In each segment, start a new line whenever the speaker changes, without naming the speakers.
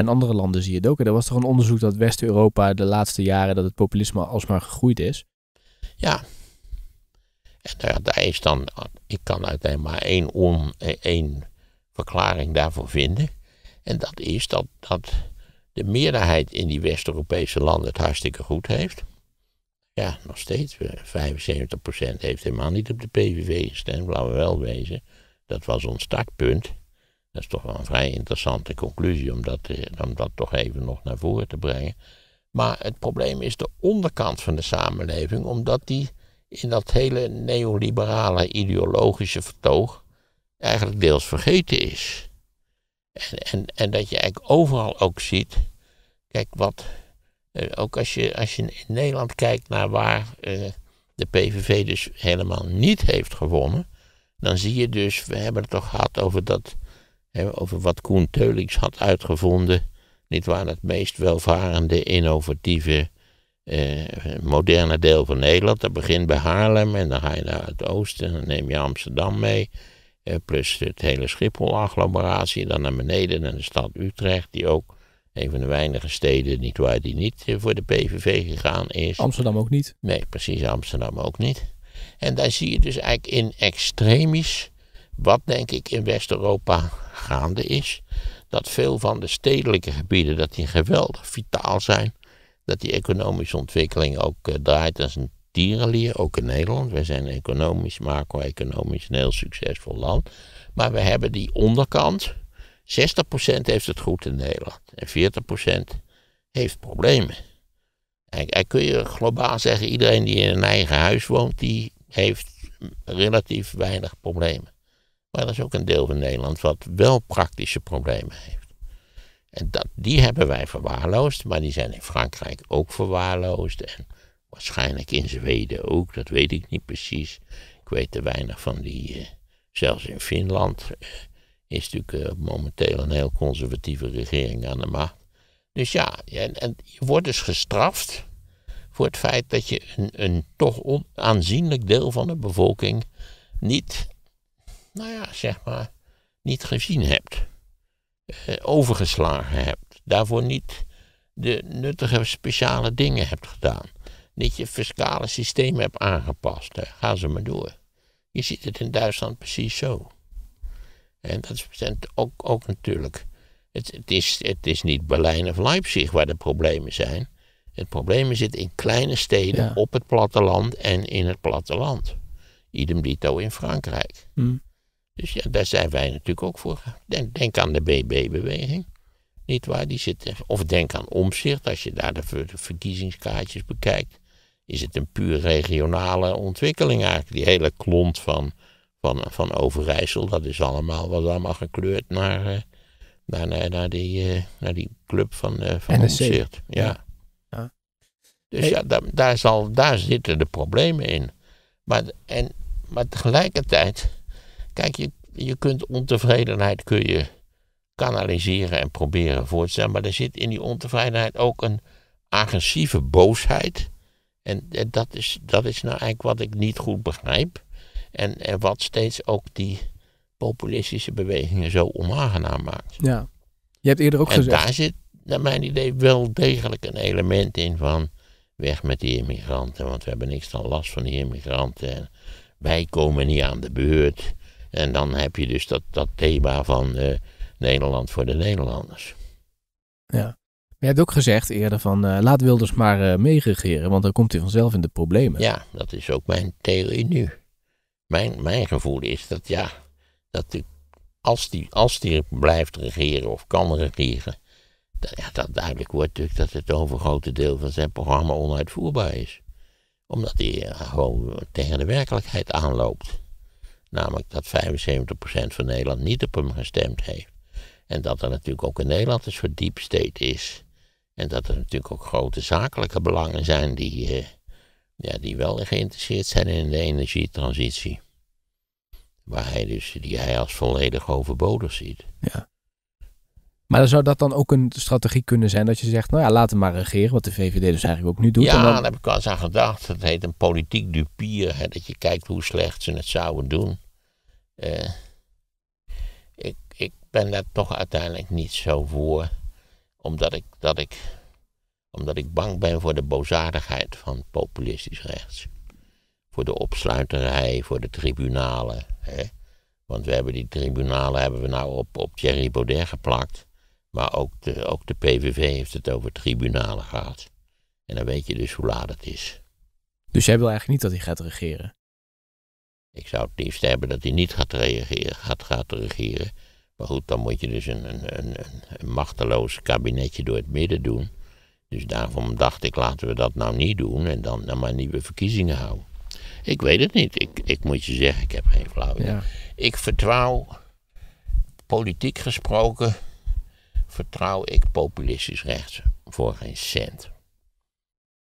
En in andere landen zie je het ook. er was toch een onderzoek dat West-Europa de laatste jaren dat het populisme alsmaar
gegroeid is. Ja. En daar, nou daar is dan, ik kan uiteindelijk maar één, on, eh, één verklaring daarvoor vinden. En dat is dat, dat de meerderheid in die West-Europese landen het hartstikke goed heeft. Ja, nog steeds. 75% eh, heeft helemaal niet op de PVV gestemd, laten we wel wezen. Dat was ons startpunt. Dat is toch wel een vrij interessante conclusie om dat, eh, dat toch even nog naar voren te brengen. Maar het probleem is de onderkant van de samenleving, omdat die in dat hele neoliberale ideologische vertoog eigenlijk deels vergeten is. En, en, en dat je eigenlijk overal ook ziet, kijk wat, eh, ook als je, als je in Nederland kijkt naar waar eh, de PVV dus helemaal niet heeft gewonnen, dan zie je dus, we hebben het toch gehad over dat over wat Koen Teulings had uitgevonden. Niet waar het meest welvarende, innovatieve, eh, moderne deel van Nederland. Dat begint bij Haarlem en dan ga je naar het oosten en dan neem je Amsterdam mee. Eh, plus het hele Schiphol-agglomeratie, dan naar beneden naar de stad Utrecht, die ook een van de weinige steden, niet waar, die niet eh, voor de PVV gegaan is. Amsterdam ook niet? Nee, precies, Amsterdam ook niet. En daar zie je dus eigenlijk in extremis wat denk ik in West-Europa gaande is, dat veel van de stedelijke gebieden, dat die geweldig vitaal zijn, dat die economische ontwikkeling ook eh, draait als een tierenlier, ook in Nederland. Wij zijn economisch, macro-economisch een heel succesvol land. Maar we hebben die onderkant, 60% heeft het goed in Nederland en 40% heeft problemen. En, en kun je globaal zeggen, iedereen die in een eigen huis woont, die heeft relatief weinig problemen. Maar er is ook een deel van Nederland wat wel praktische problemen heeft. En dat, die hebben wij verwaarloosd, maar die zijn in Frankrijk ook verwaarloosd. En waarschijnlijk in Zweden ook, dat weet ik niet precies. Ik weet te weinig van die. Eh, zelfs in Finland eh, is natuurlijk eh, momenteel een heel conservatieve regering aan de macht. Dus ja, en, en je wordt dus gestraft voor het feit dat je een, een toch aanzienlijk deel van de bevolking niet nou ja, zeg maar, niet gezien hebt. Eh, overgeslagen hebt. Daarvoor niet de nuttige speciale dingen hebt gedaan. Niet je fiscale systeem hebt aangepast. Hè. Ga ze maar door. Je ziet het in Duitsland precies zo. En dat is ook, ook natuurlijk. Het, het, is, het is niet Berlijn of Leipzig waar de problemen zijn. Het probleem zit in kleine steden op het platteland en in het platteland. Idem dito in Frankrijk. Hmm. Dus ja, daar zijn wij natuurlijk ook voor. Denk, denk aan de BB-beweging. Niet waar? Die zit, of denk aan omzicht, als je daar de verkiezingskaartjes bekijkt. Is het een puur regionale ontwikkeling eigenlijk? Die hele klont van, van, van Overijssel, dat is allemaal, was allemaal gekleurd naar, eh, naar, naar, naar die, eh, naar die club van, eh, van omzicht. Ja. ja. Dus ja, daar, zal, daar zitten de problemen in. Maar, en, maar tegelijkertijd Kijk, je, je kunt ontevredenheid kun je kanaliseren en proberen voor te stellen. Maar er zit in die ontevredenheid ook een agressieve boosheid. En, en dat, is, dat is nou eigenlijk wat ik niet goed begrijp. En, en wat steeds ook die populistische bewegingen zo onaangenaam maakt.
Ja, je hebt eerder ook en gezegd. Daar zit,
naar mijn idee, wel degelijk een element in van weg met die immigranten, want we hebben niks dan last van die immigranten. wij komen niet aan de beurt. En dan heb je dus dat, dat thema van eh, Nederland voor de Nederlanders.
Ja. je hebt ook gezegd eerder van uh, laat Wilders maar uh, meeregeren, want dan komt hij vanzelf
in de problemen. Ja, dat is ook mijn theorie nu. Mijn, mijn gevoel is dat ja, dat als, die, als die blijft regeren of kan regeren, dat, dat duidelijk wordt natuurlijk dat het overgrote deel van zijn programma onuitvoerbaar is. Omdat hij gewoon tegen de werkelijkheid aanloopt. Namelijk dat 75% van Nederland niet op hem gestemd heeft. En dat er natuurlijk ook in Nederland een soort deep is. En dat er natuurlijk ook grote zakelijke belangen zijn die, eh, ja, die wel geïnteresseerd zijn in de energietransitie. Waar hij dus, die hij als volledig overbodig ziet.
Ja. Maar zou dat dan ook een strategie kunnen zijn dat je zegt, nou ja, laten maar regeren, wat de VVD dus eigenlijk ook nu doet? Ja, dan... daar
heb ik al eens aan gedacht. Dat heet een politiek dupier, hè, dat je kijkt hoe slecht ze het zouden doen. Eh, ik, ik ben daar toch uiteindelijk niet zo voor, omdat ik, dat ik, omdat ik bang ben voor de bozaardigheid van populistisch rechts. Voor de opsluiterij, voor de tribunalen. Hè. Want we hebben die tribunalen hebben we nou op, op Thierry Baudet geplakt. Maar ook de, ook de PVV heeft het over tribunalen gehad. En dan weet je dus hoe laat het is. Dus jij wil eigenlijk niet dat hij gaat regeren? Ik zou het liefst hebben dat hij niet gaat regeren. Gaat, gaat regeren. Maar goed, dan moet je dus een, een, een, een machteloos kabinetje door het midden doen. Dus daarom dacht ik, laten we dat nou niet doen en dan, dan maar nieuwe verkiezingen houden. Ik weet het niet. Ik, ik moet je zeggen, ik heb geen flauw idee. Ik vertrouw, politiek gesproken, vertrouw ik populistisch rechts voor geen cent.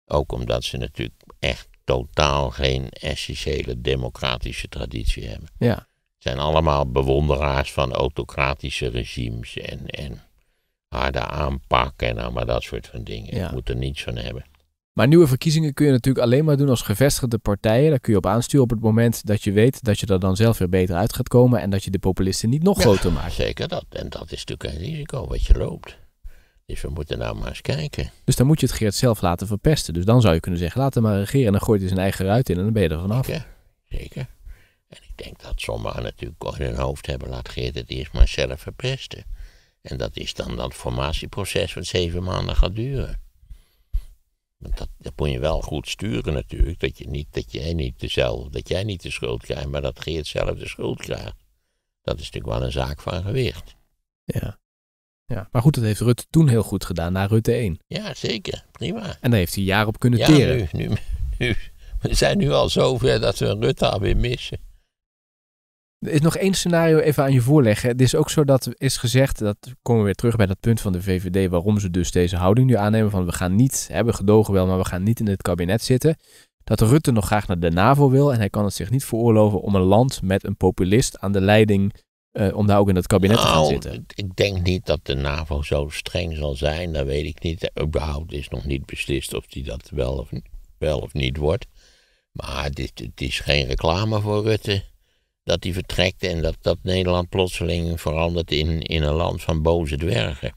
Ook omdat ze natuurlijk echt totaal geen essentiële democratische traditie hebben. Ja. Het zijn allemaal bewonderaars van autocratische regimes en, en harde aanpak en allemaal dat soort van dingen. Ja. Ik moet er niets van hebben.
Maar nieuwe verkiezingen kun je natuurlijk alleen maar doen als gevestigde partijen. Daar kun je op aansturen op het moment dat je weet dat je er dan zelf weer beter uit gaat komen en dat je de populisten niet nog groter maakt.
Zeker dat. En dat is natuurlijk een risico wat je loopt. Dus we moeten nou maar eens kijken.
Dus dan moet je het Geert zelf laten verpesten. Dus dan zou je kunnen zeggen, laat hem maar regeren en dan gooit hij zijn eigen ruit in en dan ben je er vanaf. Zeker,
zeker. En ik denk dat sommigen natuurlijk in hun hoofd hebben, laat Geert het eerst maar zelf verpesten. En dat is dan dat formatieproces wat zeven maanden gaat duren dat, dat moet je wel goed sturen natuurlijk. Dat, je niet, dat, jij niet dezelfde, dat jij niet de schuld krijgt, maar dat Geert zelf de schuld krijgt. Dat is natuurlijk wel een zaak van gewicht.
Ja. ja. Maar goed, dat heeft Rutte toen heel goed gedaan, na Rutte 1.
Ja, zeker. Prima.
En daar heeft hij jaar op kunnen ja, Nu,
nu, we zijn nu al zover dat we Rutte alweer missen. Er is
nog één scenario even aan je voorleggen. Het is ook zo dat is gezegd, dat komen we weer terug bij dat punt van de VVD, waarom ze dus deze houding nu aannemen van we gaan niet, hebben gedogen wel, maar we gaan niet in het kabinet zitten. Dat Rutte nog graag naar de NAVO wil en hij kan het zich niet veroorloven om een land met een populist aan de leiding, eh, om daar ook in het kabinet te gaan nou, zitten.
Ik denk niet dat de NAVO zo streng zal zijn, dat weet ik niet. Überhaupt is nog niet beslist of die dat wel of, wel of niet wordt. Maar dit, het is geen reclame voor Rutte dat die vertrekt en dat, dat Nederland plotseling verandert in, in een land van boze dwergen.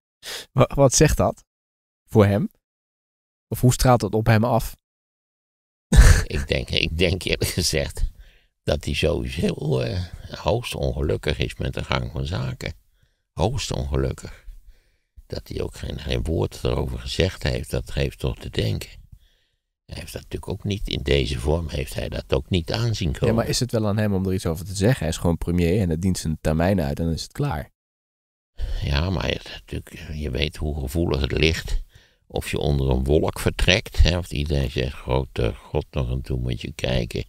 Wat zegt dat voor hem? Of hoe straalt dat op hem af?
ik, denk, ik denk eerlijk gezegd dat hij sowieso uh, hoogst ongelukkig is met de gang van zaken. Hoogst ongelukkig. Dat hij ook geen, geen woord erover gezegd heeft, dat geeft toch te denken. Hij heeft dat natuurlijk ook niet in deze vorm, heeft hij dat ook niet aanzien komen. Ja, maar is
het wel aan hem om er iets over te zeggen? Hij
is gewoon premier en het dient zijn termijn uit en dan is het klaar. Ja, maar je, natuurlijk, je weet hoe gevoelig het ligt. Of je onder een wolk vertrekt, hè, of iedereen zegt, grote eh, god nog en toe moet je kijken.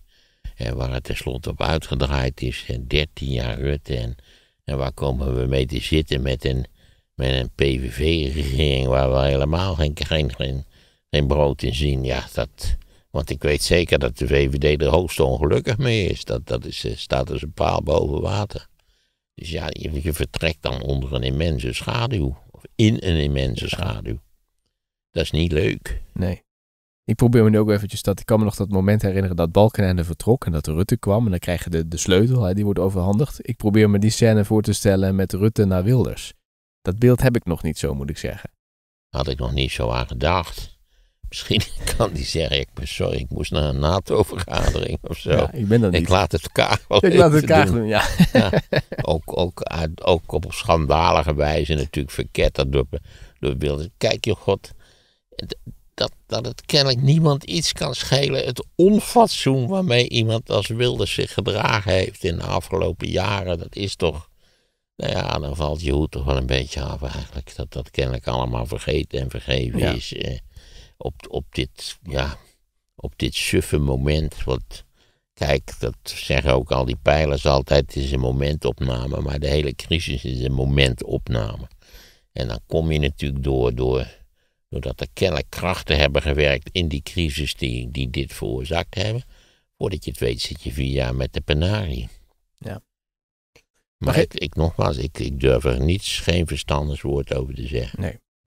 En waar het tenslotte op uitgedraaid is, en 13 jaar Rutte en, en waar komen we mee te zitten met een, met een PVV-regering waar we helemaal geen, geen, geen geen brood in zien. Ja, dat, want ik weet zeker dat de VVD er hoogst ongelukkig mee is. Dat, dat is, eh, staat als een paal boven water. Dus ja, je, vertrekt dan onder een immense schaduw. Of in een immense schaduw. Dat is niet leuk.
Nee. Ik probeer me nu ook eventjes dat. Ik kan me nog dat moment herinneren dat Balkenende vertrok en dat Rutte kwam. En dan krijg je de, de sleutel, hè, die wordt overhandigd. Ik probeer me die scène voor te stellen met Rutte naar Wilders. Dat beeld heb ik nog niet
zo, moet ik zeggen. Had ik nog niet zo aan gedacht. Misschien kan die zeggen, ik ben sorry, ik moest naar een NATO-vergadering of zo. Ja, ik ben niet. Ik laat het Kaag Ik laat het Kaag doen, ja. Ook, ook, ook op schandalige wijze natuurlijk verketterd door, door Wilders. Kijk je god, dat, dat het kennelijk niemand iets kan schelen. Het onfatsoen waarmee iemand als wilde zich gedragen heeft in de afgelopen jaren, dat is toch... Nou ja, dan valt je hoed toch wel een beetje af eigenlijk. Dat dat kennelijk allemaal vergeten en vergeven ja. is. Eh op, op dit, ja, op dit suffe moment. Want kijk, dat zeggen ook al die pijlers altijd, het is een momentopname, maar de hele crisis is een momentopname. En dan kom je natuurlijk door, door doordat er kennelijk krachten hebben gewerkt in die crisis die, die dit veroorzaakt hebben. Voordat je het weet zit je vier jaar met de penarie. Ja. Maar ik, ik, nogmaals, ik, ik durf er niets, geen woord over te zeggen.
Nee.